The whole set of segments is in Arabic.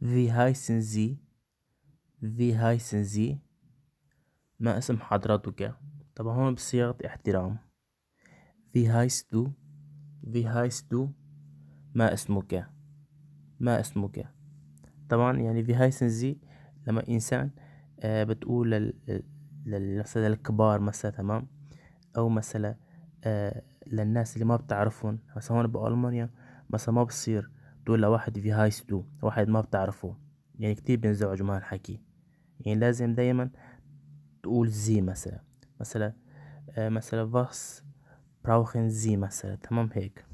في هايسن زي في هايسن زي ما اسم حضرتك طبعا هون بصيغة احترام في ذي في هايس هايستو ما اسمك ما اسمك طبعا يعني في هايسن زي لما إنسان آه بتقول لل... لل... مثلا مثلا تمام أو مثلا آه للناس اللي ما بتعرفهم مثلا هون بألمانيا مثلا ما بصير تقول لواحد في هاي ستو واحد ما بتعرفه يعني كتير بينزعج مع الحكي يعني لازم دايما تقول زي مثلا مثلا آه، مثلا فاس براوخن زي مثلا تمام هيك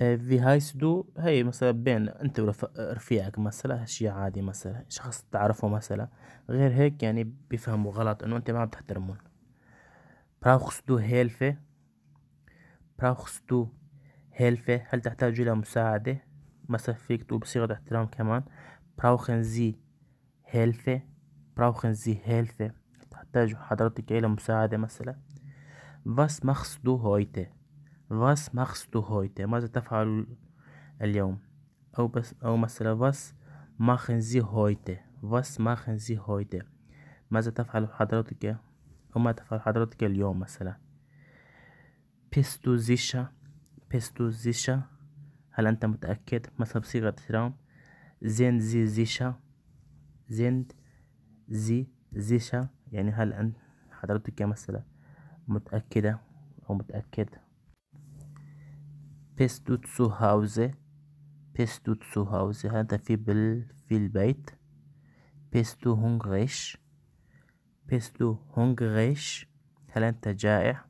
آه، في هاي سدو هي مثلا بين انت ورفيقك مثلا هالشي عادي مثلا شخص تعرفه مثلا غير هيك يعني بيفهموا غلط انه انت ما بتحترمون براوخ سدو هيلفي براوخ سدو هلفة هل تحتاج إلى مساعدة مثلا فيك تقول بصيغة احترام كمان براوخن زي هيلفي براوخن زي هيلفي تحتاج حضرتك إلى مساعدة مثلا was machst du heute was machst ماذا تفعل اليوم أو بس أو مثلا was machen زي هويته was machen زي هويته ماذا تفعل حضرتك أو ما تفعل حضرتك اليوم مثلا بيستو زيشا بيستو زيشا هل أنت متأكد مثلا بصيغة احترام زين زي زيشا زين زي زيشا يعني هل أنت حضرتك يا مثلا متأكدة أو متأكد بيستو تسو هاوزه بيستو تسو هاوزه هذا في بال في البيت بيستو هونغريش بيستو هونغريش هل أنت جائع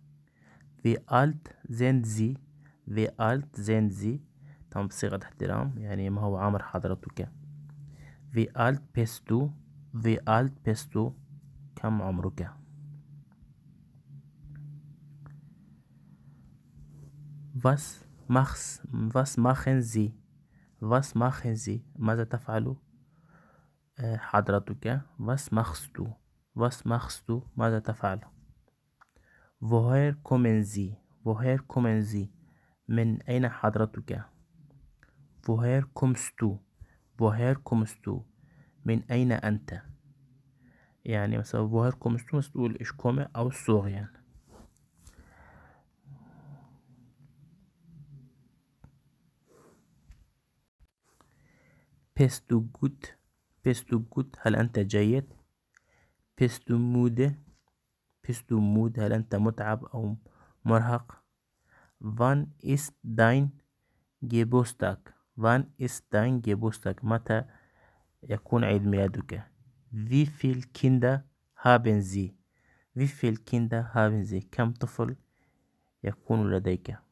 في ألت زين زي في الت زين زي تم بصيغة احترام يعني ما هو عامر حضرتك في الت بيستو في الت بيستو كم عمرك فاس ماخس فاس ماخن زي فاس ماخن زي ماذا تفعل آه، حضرتك فاس ماخستو فاس تو ماذا تفعل وهير كومن زي وهير كومن زي من أين حضرتك؟ Woher kommst du? Woher kommst du? من أين أنت؟ يعني مثلا woher kommst du تقول ich komme aus Syrien Bist du gut? Bist du gut? هل أنت جيد؟ Bist du müde? Bist du müde? هل أنت متعب أو مرهق؟ Wann ist dein Geburtstag? Wann ist dein Geburtstag? متى يكون عيد ميلادك? Wie viel Kinder haben Sie? Wie viel Kinder haben Sie? كم طفل يكون لديك؟